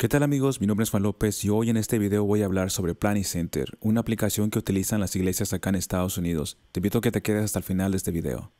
¿Qué tal amigos? Mi nombre es Juan López y hoy en este video voy a hablar sobre Planning Center, una aplicación que utilizan las iglesias acá en Estados Unidos. Te invito a que te quedes hasta el final de este video.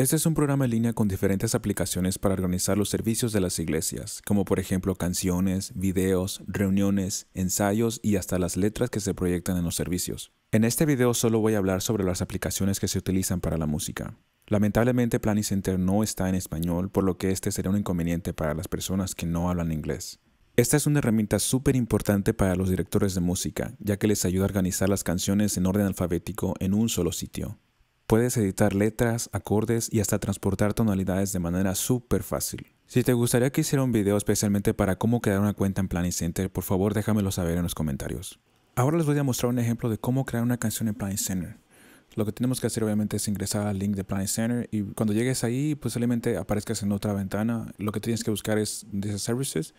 Este es un programa en línea con diferentes aplicaciones para organizar los servicios de las iglesias, como por ejemplo canciones, videos, reuniones, ensayos y hasta las letras que se proyectan en los servicios. En este video solo voy a hablar sobre las aplicaciones que se utilizan para la música. Lamentablemente Planicenter Center no está en español, por lo que este será un inconveniente para las personas que no hablan inglés. Esta es una herramienta súper importante para los directores de música, ya que les ayuda a organizar las canciones en orden alfabético en un solo sitio. Puedes editar letras, acordes y hasta transportar tonalidades de manera súper fácil. Si te gustaría que hiciera un video especialmente para cómo crear una cuenta en Planning Center, por favor déjamelo saber en los comentarios. Ahora les voy a mostrar un ejemplo de cómo crear una canción en Planning Center. Lo que tenemos que hacer obviamente es ingresar al link de Planning Center y cuando llegues ahí posiblemente aparezcas en otra ventana. Lo que tienes que buscar es These Services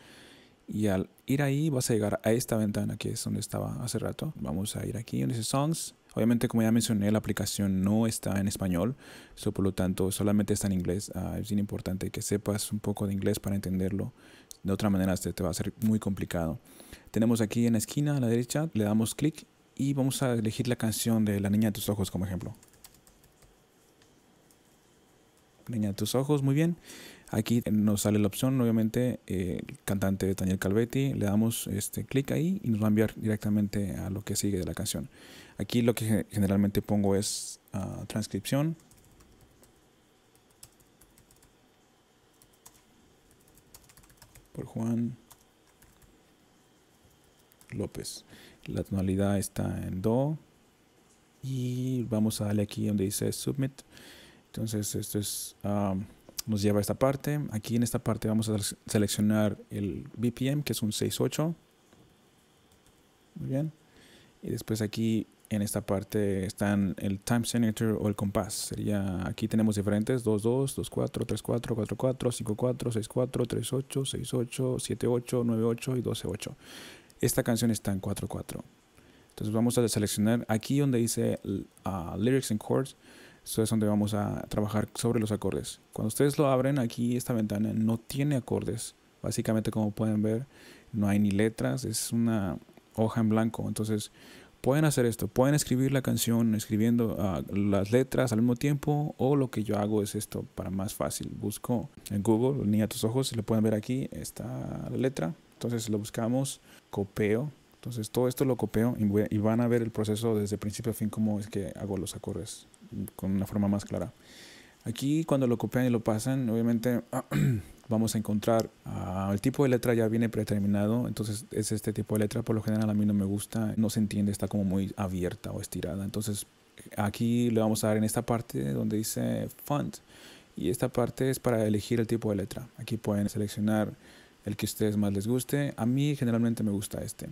y al ir ahí vas a llegar a esta ventana que es donde estaba hace rato. Vamos a ir aquí donde dice Songs Obviamente, como ya mencioné, la aplicación no está en español, por lo tanto solamente está en inglés. Ah, es es importante que sepas un poco de inglés para entenderlo. De otra manera, te va a ser muy complicado. Tenemos aquí en la esquina a la derecha, le damos clic y vamos a elegir la canción de La Niña de tus Ojos como ejemplo. Niña de tus Ojos, muy bien. Aquí nos sale la opción, obviamente, eh, el cantante Daniel Calvetti. Le damos este clic ahí y nos va a enviar directamente a lo que sigue de la canción. Aquí lo que generalmente pongo es ah, transcripción. Por Juan López. La tonalidad está en Do. Y vamos a darle aquí donde dice Submit. Entonces esto es, ah, nos lleva a esta parte. Aquí en esta parte vamos a seleccionar el BPM que es un 6.8. Muy bien. Y después aquí en esta parte están el time signature o el compás. Sería, aquí tenemos diferentes, 6 4 3 8 6 8 7 8 9 8 y 12 8 Esta canción está en 4 4 Entonces vamos a seleccionar aquí donde dice uh, lyrics and chords. Eso es donde vamos a trabajar sobre los acordes. Cuando ustedes lo abren, aquí esta ventana no tiene acordes. Básicamente como pueden ver, no hay ni letras, es una hoja en blanco. Entonces pueden hacer esto, pueden escribir la canción escribiendo ah, las letras al mismo tiempo o lo que yo hago es esto para más fácil. Busco en Google, ni a tus ojos, lo pueden ver aquí, está la letra. Entonces lo buscamos, copeo. Entonces todo esto lo copeo y, van a ver el proceso desde principio a fin cómo es que hago los acordes con una forma más clara. Aquí cuando lo copian y lo pasan, obviamente vamos a encontrar ah, el tipo de letra ya viene predeterminado, entonces es este tipo de letra, por lo general a mí no me gusta, no se entiende, está como muy abierta o estirada. Entonces aquí le vamos a dar en esta parte donde dice font y esta parte es para elegir el tipo de letra. Aquí pueden seleccionar el que ustedes más les guste. A mí generalmente me gusta este.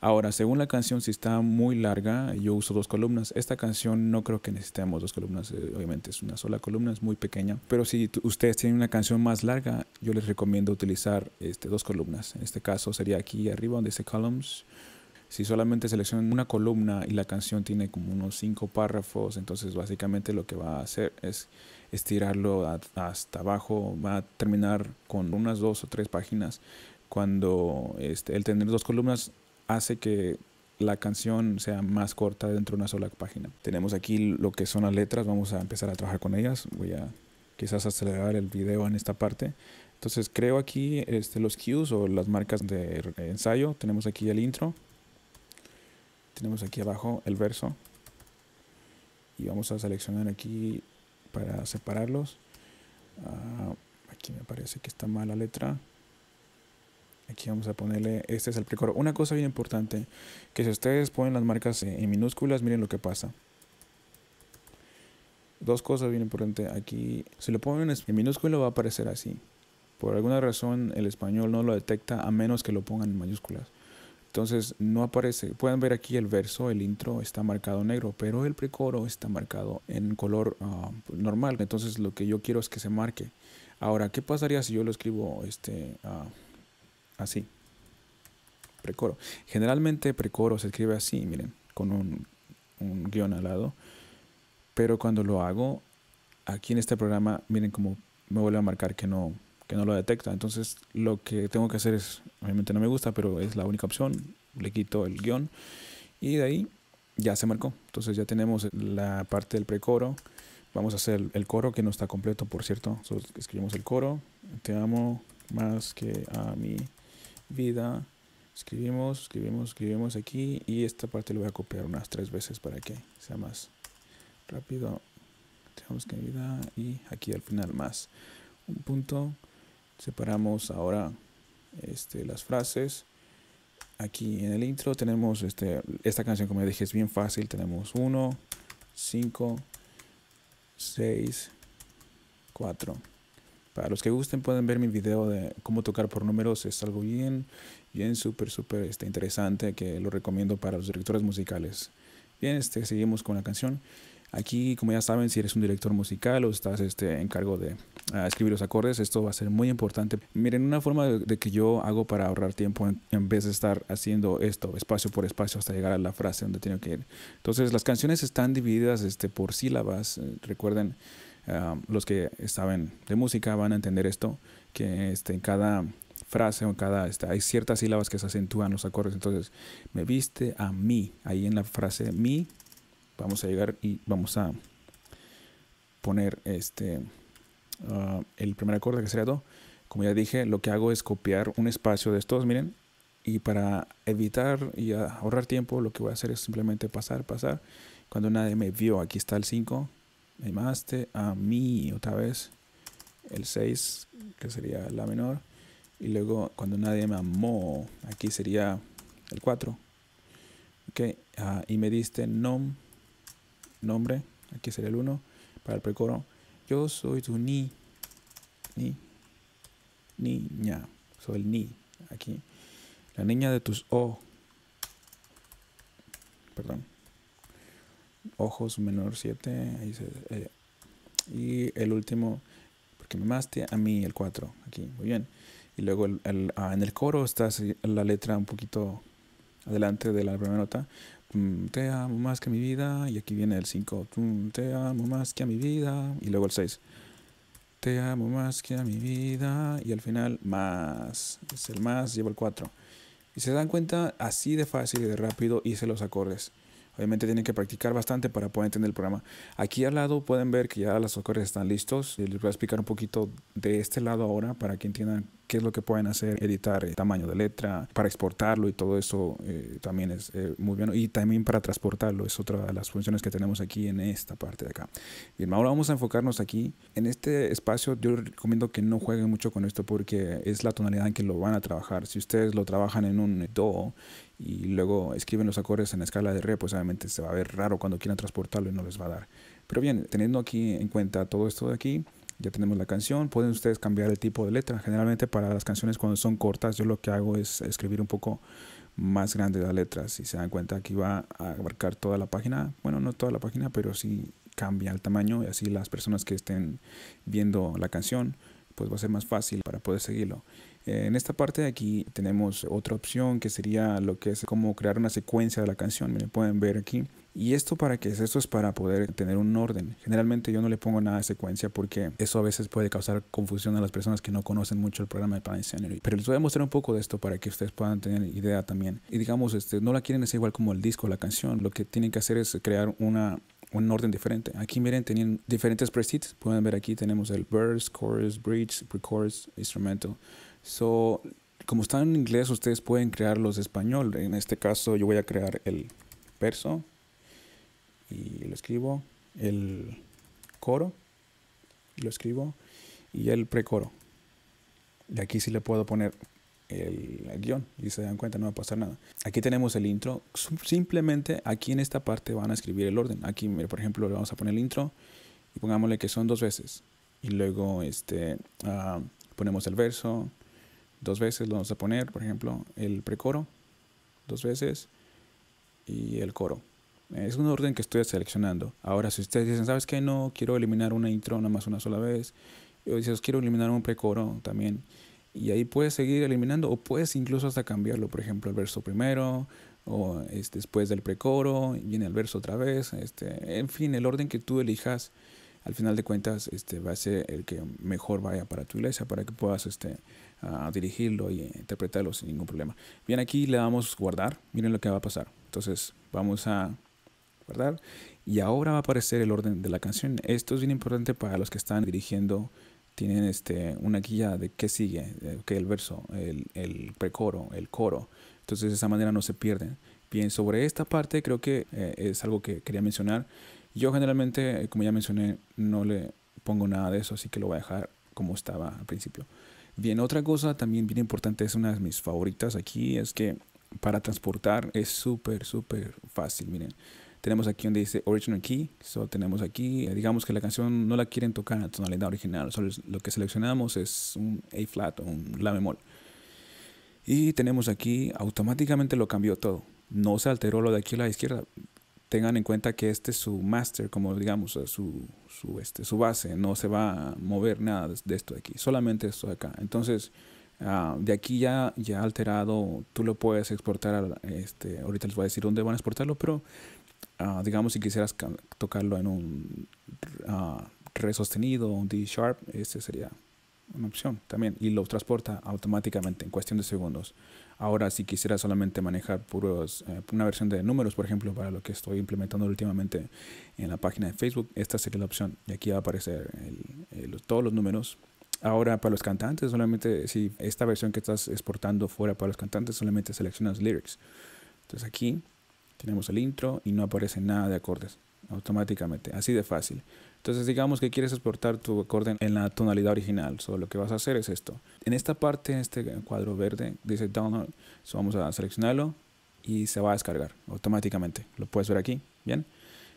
Ahora, según la canción, si está muy larga, yo uso dos columnas. Esta canción no creo que necesitemos dos columnas, eh, obviamente es una sola columna, es muy pequeña. Pero si ustedes tienen una canción más larga, yo les recomiendo utilizar este, dos columnas. En este caso sería aquí arriba donde dice columns. Si solamente seleccionan una columna y la canción tiene como unos cinco párrafos, entonces básicamente lo que va a hacer es estirarlo hasta abajo, va a terminar con unas dos o tres páginas. Cuando el este, tener dos columnas hace que la canción sea más corta dentro de una sola página. Tenemos aquí lo que son las letras, vamos a empezar a trabajar con ellas. Voy a quizás acelerar el video en esta parte. Entonces creo aquí este, los cues o las marcas de ensayo. Tenemos aquí el intro. Tenemos aquí abajo el verso. Y vamos a seleccionar aquí para separarlos. Ah, aquí me parece que está mala la letra. Aquí vamos a ponerle, este es el precoro. Una cosa bien importante, que si ustedes ponen las marcas en minúsculas, miren lo que pasa. Dos cosas bien importantes. Aquí, si lo ponen en minúsculo va a aparecer así. Por alguna razón el español no lo detecta a menos que lo pongan en mayúsculas. Entonces no aparece. Pueden ver aquí el verso, el intro está marcado negro, pero el precoro está marcado en color ah, normal. Entonces lo que yo quiero es que se marque. Ahora, ¿qué pasaría si yo lo escribo este, ah, así. Precoro. Generalmente precoro se escribe así, miren, con un, guión al lado. Pero cuando lo hago, aquí en este programa, miren cómo me vuelve a marcar que no, que no lo detecta. Entonces lo que tengo que hacer es, obviamente no me gusta, pero es la única opción. Le quito el guión y de ahí ya se marcó. Entonces ya tenemos la parte del precoro. Vamos a hacer el coro que no está completo, por cierto. escribimos el coro. Te amo más que a mí vida, escribimos, escribimos, escribimos aquí y esta parte lo voy a copiar unas tres veces para que sea más rápido. Tenemos que vida y aquí al final más un punto. Separamos ahora este, las frases. Aquí en el intro tenemos este, esta canción, como dije, es bien fácil. Tenemos 1, 5, 6, 4. Para los que gusten pueden ver mi video de cómo tocar por números. Es algo bien, bien súper, súper este, interesante que lo recomiendo para los directores musicales. Bien, este, seguimos con la canción. Aquí, como ya saben, si eres un director musical o estás este, en cargo de ah, escribir los acordes, esto va a ser muy importante. Miren, una forma de, que yo hago para ahorrar tiempo en, vez de estar haciendo esto espacio por espacio hasta llegar a la frase donde tengo que ir. Entonces, las canciones están divididas este, por sílabas. Eh, recuerden, Um, los que saben de música van a entender esto, que este, en cada frase o en cada, está hay ciertas sílabas que se acentúan los acordes, entonces me viste a mí, ahí en la frase mí, vamos a llegar y vamos a poner este, uh, el primer acorde que sería do, como ya dije, lo que hago es copiar un espacio de estos, miren, y para evitar y ahorrar tiempo, lo que voy a hacer es simplemente pasar, pasar, cuando nadie me vio, aquí está el 5, me llamaste a mí otra vez, el 6, que sería la menor, y luego cuando nadie me amó, aquí sería el 4, ok, ah, y me diste nom, nombre, aquí sería el 1, para el precoro, yo soy tu ni, ni, niña, soy el ni, aquí, la niña de tus o, perdón, ojos menor 7. Eh, y el último, porque me amaste, a mí el 4. Aquí, muy bien. Y luego ah, en el coro está la letra un poquito adelante de la primera nota. Mm, te amo más que mi vida. Y aquí viene el 5. Mm, te amo más que a mi vida. Y luego el 6. Te amo más que a mi vida. Y al final, más. Es el más, lleva el 4. Y se dan cuenta así de fácil y de rápido hice los acordes. Obviamente tienen que practicar bastante para poder entender el programa. Aquí al lado pueden ver que ya las socorros están listos. Les voy a explicar un poquito de este lado ahora para quien entiendan qué es lo que pueden hacer, editar el eh, tamaño de letra, para exportarlo y todo eso eh, también es eh, muy bueno. Y también para transportarlo, es otra de las funciones que tenemos aquí en esta parte de acá. Bien, ahora vamos a enfocarnos aquí. En este espacio yo recomiendo que no jueguen mucho con esto porque es la tonalidad en que lo van a trabajar. Si ustedes lo trabajan en un Do y luego escriben los acordes en escala de re, pues obviamente se va a ver raro cuando quieran transportarlo y no les va a dar. Pero bien, teniendo aquí en cuenta todo esto de aquí, ya tenemos la canción, pueden ustedes cambiar el tipo de letra. Generalmente para las canciones cuando son cortas yo lo que hago es escribir un poco más grande las letras. y se dan cuenta que va a abarcar toda la página, bueno no toda la página, pero sí cambia el tamaño y así las personas que estén viendo la canción pues va a ser más fácil para poder seguirlo. En esta parte de aquí tenemos otra opción que sería lo que es como crear una secuencia de la canción, me pueden ver aquí. ¿Y esto para qué es? Esto es para poder tener un orden. Generalmente yo no le pongo nada de secuencia porque eso a veces puede causar confusión a las personas que no conocen mucho el programa de Plan Scenery. Pero les voy a mostrar un poco de esto para que ustedes puedan tener idea también. Y digamos, este, no la quieren hacer igual como el disco, la canción. Lo que tienen que hacer es crear una un orden diferente. Aquí miren, tienen diferentes presets. Pueden ver aquí tenemos el verse, chorus, bridge, pre-chorus, instrumental. So, como están en inglés, ustedes pueden crearlos en español. En este caso, yo voy a crear el verso y lo escribo, el coro, lo escribo y el pre coro Y aquí sí le puedo poner el, guión y se dan cuenta, no va a pasar nada. Aquí tenemos el intro, simplemente aquí en esta parte van a escribir el orden. Aquí, por ejemplo, le vamos a poner el intro y pongámosle que son dos veces. Y luego este, ah, ponemos el verso dos veces, lo vamos a poner, por ejemplo, el precoro dos veces y el coro. Es un orden que estoy seleccionando. Ahora, si ustedes dicen, ¿sabes que No, quiero eliminar una intro nada más una sola vez. Yo dices, quiero eliminar un precoro también y ahí puedes seguir eliminando o puedes incluso hasta cambiarlo, por ejemplo, el verso primero o este, después del precoro, viene el verso otra vez, este, en fin, el orden que tú elijas, al final de cuentas, este, va a ser el que mejor vaya para tu iglesia, para que puedas este, ah, dirigirlo y interpretarlo sin ningún problema. Bien, aquí le damos guardar, miren lo que va a pasar. Entonces vamos a guardar y ahora va a aparecer el orden de la canción. Esto es bien importante para los que están dirigiendo tienen este, una guía de qué sigue, que eh, el verso, el, el precoro, el coro. Entonces de esa manera no se pierden. Bien, sobre esta parte creo que eh, es algo que quería mencionar. Yo generalmente, eh, como ya mencioné, no le pongo nada de eso, así que lo voy a dejar como estaba al principio. Bien, otra cosa también bien importante, es una de mis favoritas aquí, es que para transportar es súper, súper fácil. Miren, tenemos aquí donde dice Original Key. solo tenemos aquí, eh, digamos que la canción no la quieren tocar en la tonalidad original. Solo lo que seleccionamos es un A flat o un La bemol. Y tenemos aquí, automáticamente lo cambió todo. No se alteró lo de aquí a la izquierda. Tengan en cuenta que este es su master, como digamos, eh, su, su, este, su base. No se va a mover nada de esto de aquí. Solamente esto de acá. Entonces, ah, de aquí ya, ya alterado, tú lo puedes exportar. este, ahorita les voy a decir dónde van a exportarlo, pero Ah, digamos, si quisieras tocarlo en un ah, re sostenido, un D sharp, este sería una opción también. Y lo transporta automáticamente en cuestión de segundos. Ahora, si quisiera solamente manejar puros, eh, una versión de números, por ejemplo, para lo que estoy implementando últimamente en la página de Facebook, esta sería la opción. Y aquí va a aparecer todos los números. Ahora, para los cantantes, solamente si esta versión que estás exportando fuera para los cantantes, solamente seleccionas lyrics. Entonces aquí tenemos el intro y no aparece nada de acordes automáticamente, así de fácil. Entonces digamos que quieres exportar tu acorde en la tonalidad original, solo lo que vas a hacer es esto. En esta parte, en este cuadro verde, dice download, so vamos a seleccionarlo y se va a descargar automáticamente. Lo puedes ver aquí, ¿bien?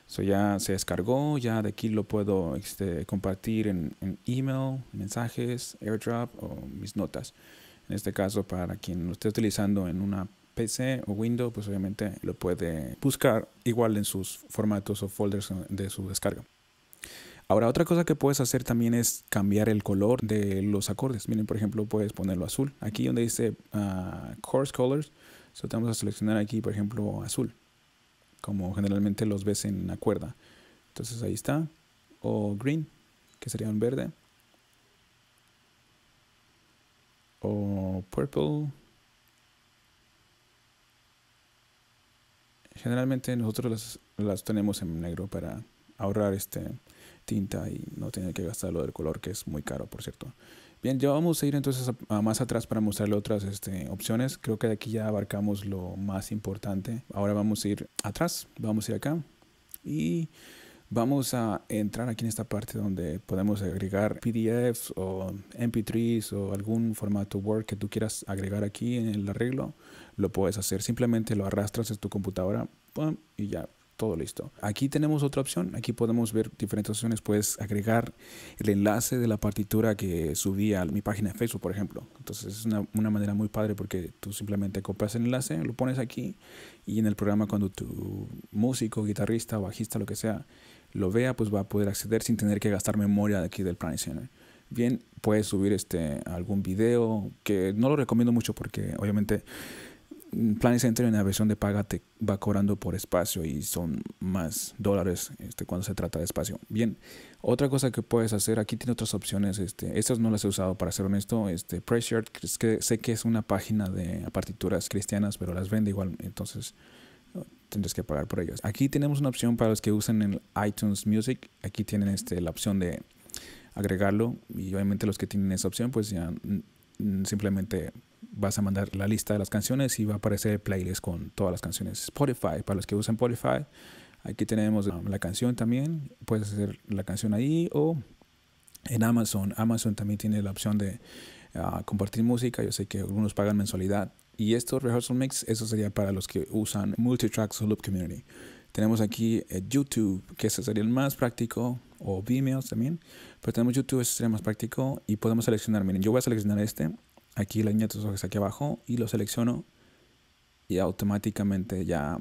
So ya se descargó, ya de aquí lo puedo este, compartir en, en email, mensajes, airdrop o mis notas. En este caso, para quien lo esté utilizando en una PC o Windows, pues obviamente lo puede buscar igual en sus formatos o folders de su descarga. Ahora, otra cosa que puedes hacer también es cambiar el color de los acordes. Miren, por ejemplo, puedes ponerlo azul. Aquí donde dice ah, Course Colors, so vamos a seleccionar aquí, por ejemplo, azul, como generalmente los ves en la cuerda. Entonces ahí está. O green, que sería un verde. O purple, Generalmente nosotros las, las tenemos en negro para ahorrar este tinta y no tener que gastar lo del color que es muy caro, por cierto. Bien, ya vamos a ir entonces a, más atrás para mostrarle otras este, opciones. Creo que de aquí ya abarcamos lo más importante. Ahora vamos a ir atrás, vamos a ir acá y Vamos a entrar aquí en esta parte donde podemos agregar PDFs o MP3s o algún formato Word que tú quieras agregar aquí en el arreglo. Lo puedes hacer, simplemente lo arrastras en tu computadora y ya todo listo. Aquí tenemos otra opción, aquí podemos ver diferentes opciones, puedes agregar el enlace de la partitura que subí a mi página de Facebook, por ejemplo. Entonces es una, una, manera muy padre porque tú simplemente copias el enlace, lo pones aquí y en el programa cuando tu músico, guitarrista, bajista, lo que sea, lo vea, pues va a poder acceder sin tener que gastar memoria de aquí del plan Center. Bien, puedes subir este, algún video, que no lo recomiendo mucho porque obviamente mm, Planet Center en la versión de paga te va cobrando por espacio y son más dólares este, cuando se trata de espacio. Bien, otra cosa que puedes hacer, aquí tiene otras opciones, este, estas no las he usado para ser honesto, este, Pressured, que sé que es una página de partituras cristianas, pero las vende igual, entonces tendrás que pagar por ellos. Aquí tenemos una opción para los que usan el iTunes Music. Aquí tienen este, la opción de agregarlo y obviamente los que tienen esa opción pues ya mm, simplemente vas a mandar la lista de las canciones y va a aparecer el playlist con todas las canciones. Spotify, para los que usan Spotify, aquí tenemos la canción también, puedes hacer la canción ahí o en Amazon. Amazon también tiene la opción de ah, compartir música, yo sé que algunos pagan mensualidad y esto, rehearsal mix, eso sería para los que usan multitracks o loop community. Tenemos aquí eh, YouTube, que ese sería el más práctico, o Vimeo también, pero tenemos YouTube, ese sería más práctico y podemos seleccionar. Miren, yo voy a seleccionar este, aquí la línea de ojos aquí abajo y lo selecciono y automáticamente ya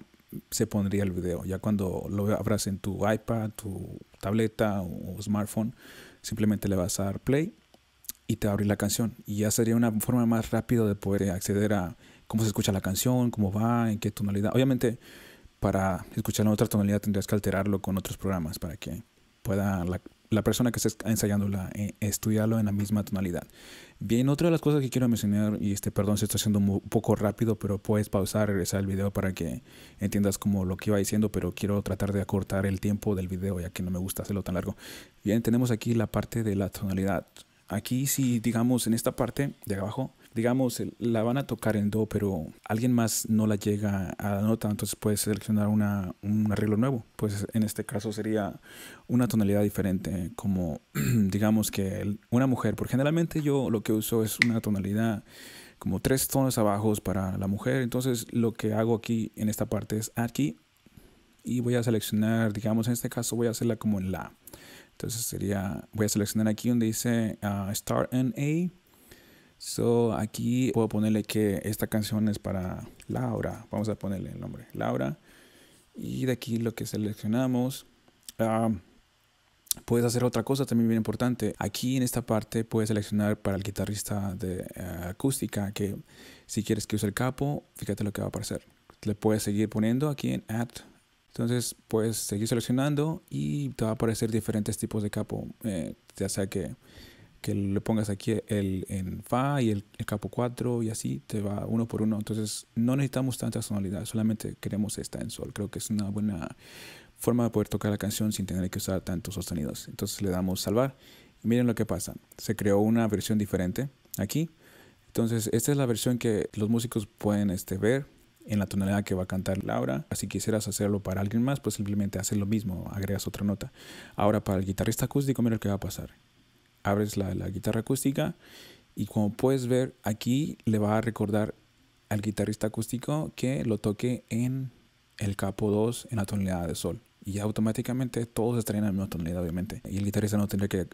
se pondría el video. Ya cuando lo abras en tu iPad, tu tableta o smartphone, simplemente le vas a dar play y te abre la canción. Y ya sería una forma más rápida de poder eh, acceder a cómo se escucha la canción, cómo va, en qué tonalidad. Obviamente, para escuchar en otra tonalidad tendrías que alterarlo con otros programas para que pueda la, persona que esté ensayándola eh, estudiarlo en la misma tonalidad. Bien, otra de las cosas que quiero mencionar, y este, perdón se está haciendo un poco rápido, pero puedes pausar, regresar el video para que entiendas como lo que iba diciendo, pero quiero tratar de acortar el tiempo del video ya que no me gusta hacerlo tan largo. Bien, tenemos aquí la parte de la tonalidad. Aquí si digamos en esta parte de abajo, digamos la van a tocar en do, pero alguien más no la llega a la nota, entonces puedes seleccionar una, un arreglo nuevo. Pues en este caso sería una tonalidad diferente, como digamos que una mujer, porque generalmente yo lo que uso es una tonalidad como tres tonos abajo para la mujer, entonces lo que hago aquí en esta parte es aquí y voy a seleccionar, digamos en este caso voy a hacerla como en la entonces sería, voy a seleccionar aquí donde dice uh, Start NA. So aquí puedo ponerle que esta canción es para Laura. Vamos a ponerle el nombre, Laura. Y de aquí lo que seleccionamos. Ah, puedes hacer otra cosa también bien importante. Aquí en esta parte puedes seleccionar para el guitarrista de ah, acústica que si quieres que use el capo, fíjate lo que va a aparecer. Le puedes seguir poniendo aquí en Add entonces puedes seguir seleccionando y te va a aparecer diferentes tipos de capo, eh, ya sea que, que, le pongas aquí el en Fa y el, capo 4 y así te va uno por uno. Entonces no necesitamos tanta sonoridad, solamente queremos esta en Sol. Creo que es una buena forma de poder tocar la canción sin tener que usar tantos sostenidos. Entonces le damos salvar y miren lo que pasa. Se creó una versión diferente aquí. Entonces esta es la versión que los músicos pueden este, ver en la tonalidad que va a cantar Laura. Si quisieras hacerlo para alguien más, pues simplemente haces lo mismo, agregas otra nota. Ahora para el guitarrista acústico, mira lo que va a pasar. Abres la, guitarra acústica y como puedes ver, aquí le va a recordar al guitarrista acústico que lo toque en el capo 2 en la tonalidad de sol. Y automáticamente todos estarían en la misma tonalidad, obviamente. Y el guitarrista no tendría que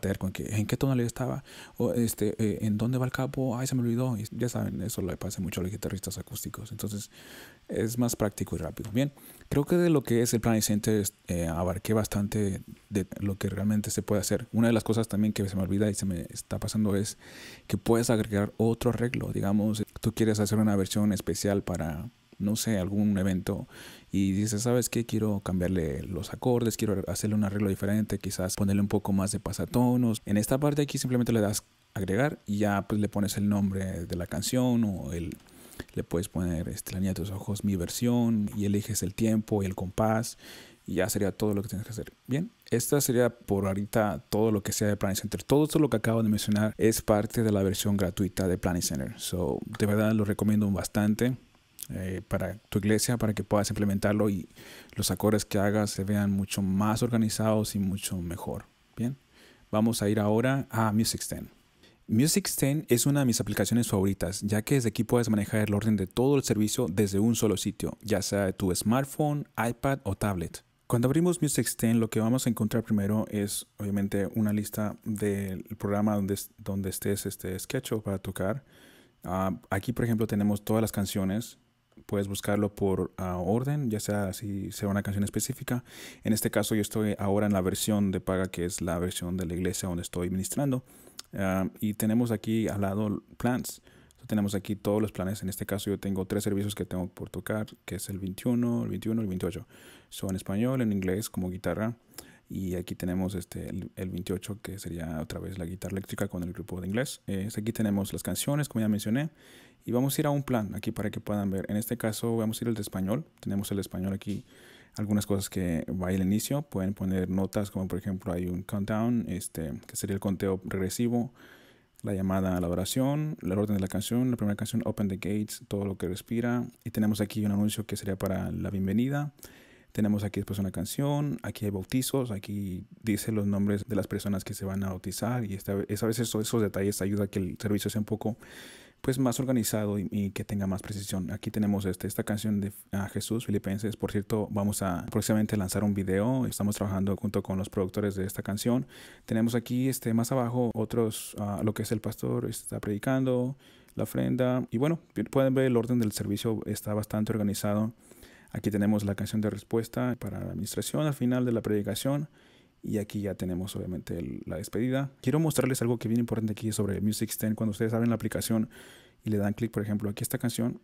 tener con que en qué le estaba, o este, eh, en dónde va el capo, ay, se me olvidó. Y ya saben, eso le pasa mucho a los guitarristas acústicos. Entonces, es más práctico y rápido. Bien, creo que de lo que es el plan Center eh, abarqué bastante de lo que realmente se puede hacer. Una de las cosas también que se me olvida y se me está pasando es que puedes agregar otro arreglo. Digamos, tú quieres hacer una versión especial para no sé, algún evento y dices, ¿sabes qué? Quiero cambiarle los acordes, quiero hacerle un arreglo diferente, quizás ponerle un poco más de pasatonos. En esta parte aquí simplemente le das agregar y ya pues, le pones el nombre de la canción o el, le puedes poner este, la de tus ojos, mi versión y eliges el tiempo y el compás y ya sería todo lo que tienes que hacer. Bien, esta sería por ahorita todo lo que sea de Planning Center. Todo esto lo que acabo de mencionar es parte de la versión gratuita de Planning Center. So, de verdad lo recomiendo bastante. Eh, para tu iglesia, para que puedas implementarlo y los acordes que hagas se vean mucho más organizados y mucho mejor. Bien, vamos a ir ahora a Music Stand. Music Stand es una de mis aplicaciones favoritas, ya que desde aquí puedes manejar el orden de todo el servicio desde un solo sitio, ya sea tu smartphone, iPad o tablet. Cuando abrimos Music Stand, lo que vamos a encontrar primero es obviamente una lista del programa donde, donde estés este SketchUp para tocar. Ah, aquí, por ejemplo, tenemos todas las canciones puedes buscarlo por ah, orden, ya sea si sea una canción específica. En este caso yo estoy ahora en la versión de paga, que es la versión de la iglesia donde estoy ministrando. Ah, y tenemos aquí al lado plans. tenemos aquí todos los planes. En este caso yo tengo tres servicios que tengo por tocar, que es el 21, el 21 y el 28. Son en español, en inglés, como guitarra. Y aquí tenemos este, el, 28, que sería otra vez la guitarra eléctrica con el grupo de inglés. aquí tenemos las canciones, como ya mencioné. Y vamos a ir a un plan aquí para que puedan ver. En este caso vamos a ir al de español. Tenemos el español aquí. Algunas cosas que va al inicio. Pueden poner notas como por ejemplo hay un countdown, este, que sería el conteo regresivo. La llamada a la oración, la orden de la canción, la primera canción, Open the Gates, todo lo que respira. Y tenemos aquí un anuncio que sería para la bienvenida tenemos aquí después una canción, aquí hay bautizos, aquí dice los nombres de las personas que se van a bautizar y esta, a veces esos, detalles ayuda a que el servicio sea un poco pues más organizado y, que tenga más precisión. Aquí tenemos este, esta canción de ah, Jesús Filipenses. Por cierto, vamos a próximamente lanzar un video. Estamos trabajando junto con los productores de esta canción. Tenemos aquí este, más abajo otros, ah, lo que es el pastor está predicando, la ofrenda. Y bueno, pueden ver el orden del servicio está bastante organizado. Aquí tenemos la canción de respuesta para la administración al final de la predicación. Y aquí ya tenemos obviamente la despedida. Quiero mostrarles algo que es bien importante aquí sobre Music Stand. Cuando ustedes abren la aplicación y le dan clic, por ejemplo, aquí esta canción,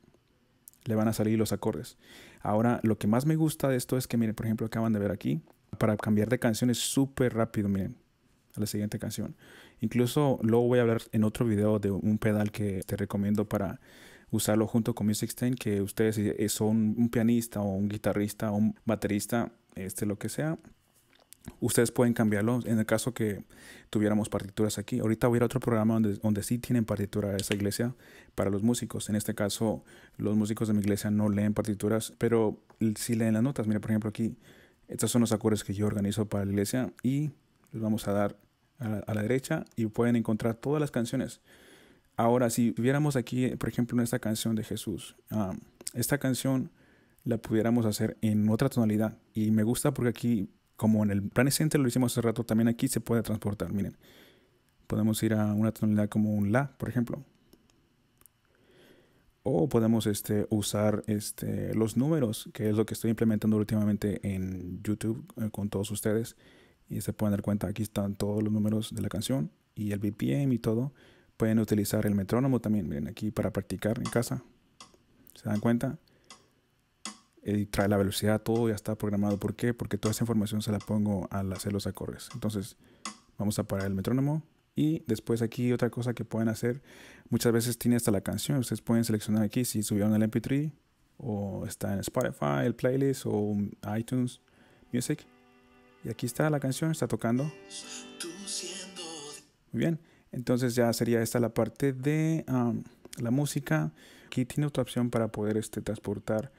le van a salir los acordes. Ahora, lo que más me gusta de esto es que, miren, por ejemplo, acaban de ver aquí, para cambiar de canción es súper rápido, miren, a la siguiente canción. Incluso luego voy a hablar en otro video de un pedal que te recomiendo para usarlo junto con Music que ustedes eh, eh, son un pianista o un guitarrista un baterista, este lo que sea, ustedes pueden cambiarlo en el caso que tuviéramos partituras aquí. Ahorita voy a otro programa donde, donde sí tienen partitura de esa iglesia para los músicos. En este caso, los músicos de mi iglesia no leen partituras, pero sí leen las notas. Mira, por ejemplo, aquí, estos son los acordes que yo organizo para la iglesia y les vamos a dar a la derecha y pueden encontrar todas las canciones. Ahora, si viéramos aquí, por ejemplo, en esta canción de Jesús, esta canción la pudiéramos hacer en otra tonalidad. Y me gusta porque aquí, como en el plan lo hicimos hace rato, también aquí se puede transportar. Miren, podemos ir a una tonalidad como un La, por ejemplo. O podemos este, usar este, los números, que es lo que estoy implementando últimamente en YouTube eh, con todos ustedes. Y se pueden dar cuenta, aquí están todos los números de la canción y el BPM y todo. Pueden utilizar el metrónomo también, miren aquí para practicar en casa. ¿Se dan cuenta? Eh, y trae la velocidad, todo ya está programado. ¿Por qué? Porque toda esa información se la pongo al hacer los acordes. Entonces, vamos a parar el metrónomo. Y después aquí otra cosa que pueden hacer, muchas veces tiene hasta la canción, ustedes pueden seleccionar aquí si subieron el MP3 o está en Spotify, el playlist o iTunes Music. Y aquí está la canción, está tocando. Muy bien. Entonces ya sería esta la parte de la música. Aquí tiene otra opción para poder este, transportar,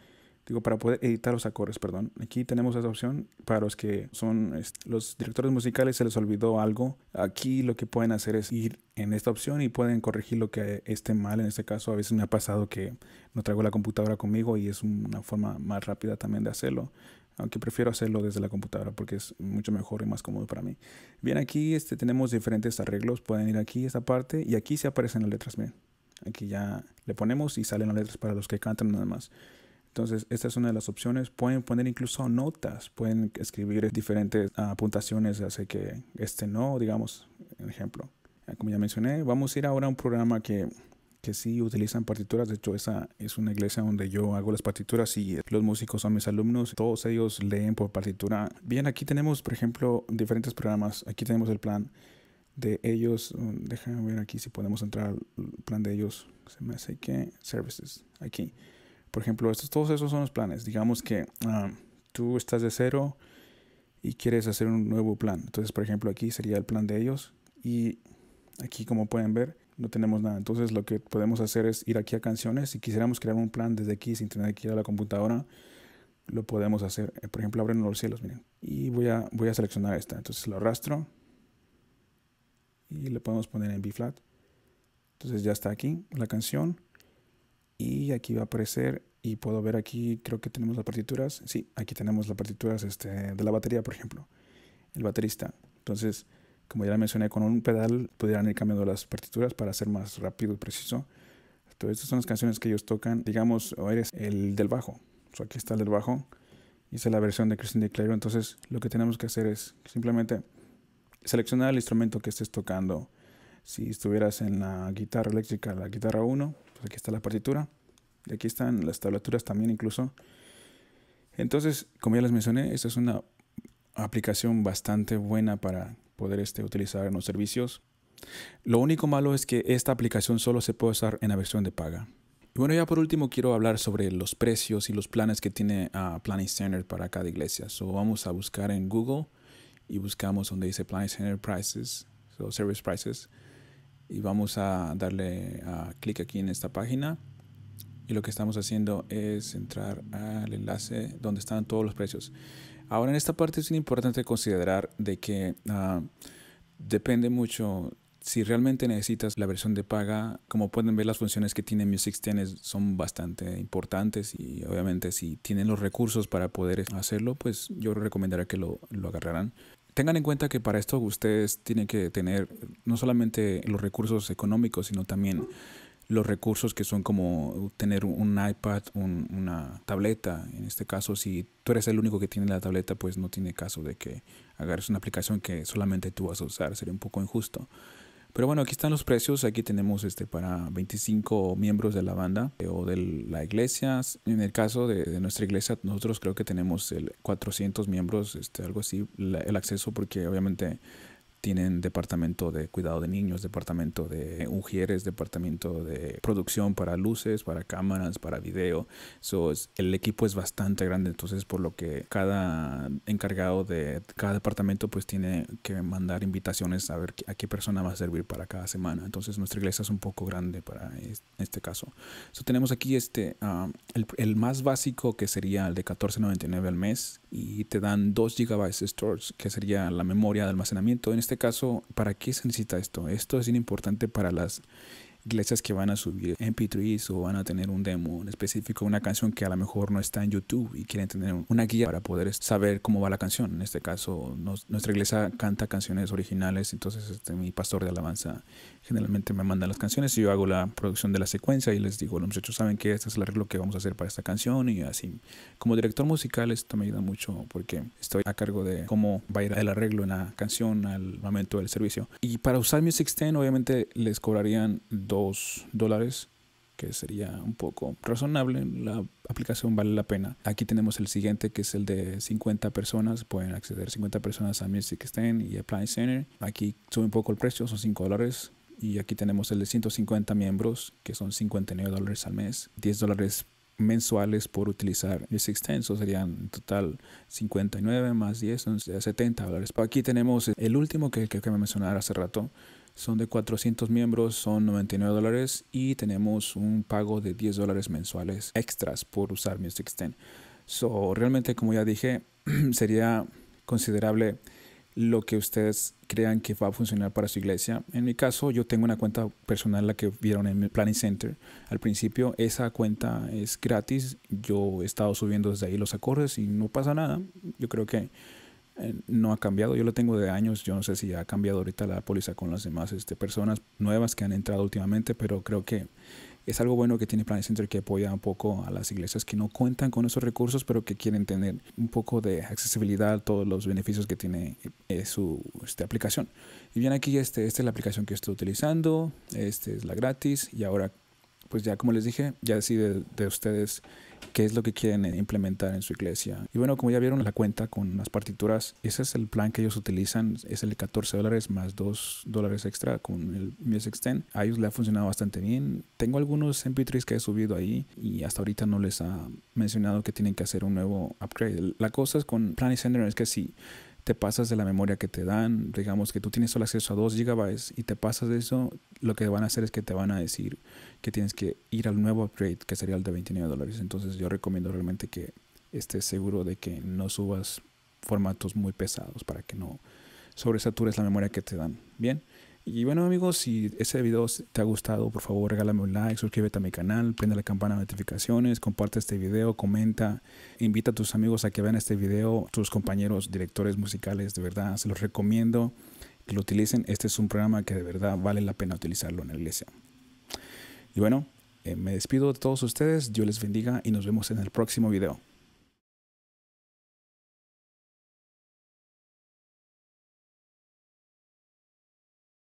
digo, para poder editar los acordes, perdón. Aquí tenemos esa opción para los que son este, los directores musicales, se les olvidó algo. Aquí lo que pueden hacer es ir en esta opción y pueden corregir lo que esté mal. En este caso, a veces me ha pasado que no traigo la computadora conmigo y es una forma más rápida también de hacerlo aunque prefiero hacerlo desde la computadora porque es mucho mejor y más cómodo para mí. Bien, aquí este, tenemos diferentes arreglos, pueden ir aquí esta parte y aquí se aparecen las letras, bien. Aquí ya le ponemos y salen las letras para los que cantan nada más. Entonces, esta es una de las opciones. Pueden poner incluso notas, pueden escribir diferentes apuntaciones, así que este no, digamos, ejemplo. Como ya mencioné, vamos a ir ahora a un programa que que sí utilizan partituras. De hecho, esa es una iglesia donde yo hago las partituras y los músicos son mis alumnos. Todos ellos leen por partitura. Bien, aquí tenemos, por ejemplo, diferentes programas. Aquí tenemos el plan de ellos. Mm, déjame ver aquí si podemos entrar al plan de ellos. Se me hace que services. Aquí. Por ejemplo, estos, todos esos son los planes. Digamos que ah, tú estás de cero y quieres hacer un nuevo plan. Entonces, por ejemplo, aquí sería el plan de ellos. Y aquí, como pueden ver, no tenemos nada. Entonces lo que podemos hacer es ir aquí a canciones. Si quisiéramos crear un plan desde aquí sin tener que ir a la computadora, lo podemos hacer. Eh, por ejemplo, abren los cielos, miren. Y voy a, voy a seleccionar esta. Entonces lo arrastro y le podemos poner en B flat. Entonces ya está aquí la canción y aquí va a aparecer y puedo ver aquí, creo que tenemos las partituras. Sí, aquí tenemos las partituras este, de la batería, por ejemplo, el baterista. Entonces, como ya les mencioné, con un pedal pudieran ir cambiando las partituras para ser más rápido y preciso. estas son las canciones que ellos tocan. Digamos, o eres el del bajo. aquí está el del bajo. es la versión de Christian Declaro, Entonces, lo que tenemos que hacer es simplemente seleccionar el instrumento que estés tocando. Si estuvieras en la guitarra eléctrica, la guitarra 1, pues aquí está la partitura. Y aquí están las tablaturas también incluso. Entonces, como ya les mencioné, esta es una aplicación bastante buena para poder este, utilizar en los servicios. Lo único malo es que esta aplicación solo se puede usar en la versión de paga. Y bueno, ya por último quiero hablar sobre los precios y los planes que tiene a ah, Planning Center para cada iglesia. So vamos a buscar en Google y buscamos donde dice Planning Center Prices, so Service Prices. Y vamos a darle ah, clic aquí en esta página y lo que estamos haciendo es entrar al enlace donde están todos los precios. Ahora en esta parte es importante considerar de que ah, depende mucho si realmente necesitas la versión de paga, como pueden ver las funciones que tiene Music Tienes son bastante importantes y obviamente si tienen los recursos para poder hacerlo, pues yo recomendaría que lo, lo agarraran. Tengan en cuenta que para esto ustedes tienen que tener no solamente los recursos económicos, sino también los recursos que son como tener un iPad, una tableta. En este caso, si tú eres el único que tiene la tableta, pues no tiene caso de que agarres una aplicación que solamente tú vas a usar. Sería un poco injusto. Pero bueno, aquí están los precios. Aquí tenemos este para 25 miembros de la banda eh, o de la iglesia. En el caso de, nuestra iglesia, nosotros creo que tenemos el 400 miembros, este, algo así, el acceso, porque obviamente tienen departamento de cuidado de niños, departamento de ujieres, departamento de producción para luces, para cámaras, para video. So, el equipo es bastante grande, entonces por lo que cada encargado de cada departamento pues tiene que mandar invitaciones a ver a qué persona va a servir para cada semana. Entonces nuestra iglesia es un poco grande para este caso. So, tenemos aquí este, um, el, más básico que sería el de 14.99 al mes y te dan 2 GB de storage, que sería la memoria de almacenamiento. En este este caso, ¿para qué se necesita esto? Esto es importante para las iglesias que van a subir MP3s o van a tener un demo en específico, una canción que a lo mejor no está en YouTube y quieren tener una guía para poder saber cómo va la canción. En este caso, nuestra iglesia canta canciones originales, entonces este, mi pastor de alabanza generalmente me mandan las canciones y yo hago la producción de la secuencia y les digo, los muchachos saben que este es el arreglo que vamos a hacer para esta canción y así. Como director musical esto me ayuda mucho porque estoy a cargo de cómo va a ir el arreglo en la canción al momento del servicio. Y para usar Music Stand obviamente les cobrarían 2 dólares que sería un poco razonable, la aplicación vale la pena. Aquí tenemos el siguiente que es el de 50 personas, pueden acceder 50 personas a Music Stand y Apply Center. Aquí sube un poco el precio, son 5 dólares, y aquí tenemos el de 150 miembros, que son 59 dólares al mes, 10 dólares mensuales por utilizar el extenso serían en total 59 más 10 son 70 dólares aquí tenemos el último que, me mencionar hace rato son de 400 miembros, son 99 dólares y tenemos un pago de 10 dólares mensuales extras por usar mi extend So, realmente, como ya dije, sería considerable lo que ustedes crean que va a funcionar para su iglesia. En mi caso, yo tengo una cuenta personal, la que vieron en el Planning Center. Al principio, esa cuenta es gratis. Yo he estado subiendo desde ahí los acordes y no pasa nada. Yo creo que eh, no ha cambiado. Yo lo tengo de años. Yo no sé si ha cambiado ahorita la póliza con las demás este, personas nuevas que han entrado últimamente, pero creo que es algo bueno que tiene Planet Center que apoya un poco a las iglesias que no cuentan con esos recursos, pero que quieren tener un poco de accesibilidad a todos los beneficios que tiene eh, su este, aplicación. Y bien aquí, este, esta es la aplicación que estoy utilizando, esta es la gratis y ahora, pues ya como les dije, ya decide de ustedes qué es lo que quieren implementar en su iglesia. Y bueno, como ya vieron la cuenta con las partituras, ese es el plan que ellos utilizan, es el de 14 dólares más 2 dólares extra con el Music extend A ellos le ha funcionado bastante bien. Tengo algunos MP3 que he subido ahí y hasta ahorita no les ha mencionado que tienen que hacer un nuevo upgrade. La cosa es con Plan Sender es que sí te pasas de la memoria que te dan, digamos que tú tienes solo acceso a 2 GB y te pasas de eso, lo que van a hacer es que te van a decir que tienes que ir al nuevo upgrade, que sería el de 29 dólares. Entonces yo recomiendo realmente que estés seguro de que no subas formatos muy pesados para que no sobresatures la memoria que te dan. Bien. Y bueno amigos, si ese video te ha gustado, por favor regálame un like, suscríbete a mi canal, prende la campana de notificaciones, comparte este video, comenta, invita a tus amigos a que vean este video, tus compañeros directores musicales, de verdad, se los recomiendo que lo utilicen. Este es un programa que de verdad vale la pena utilizarlo en la iglesia. Y bueno, eh, me despido de todos ustedes, Dios les bendiga y nos vemos en el próximo video.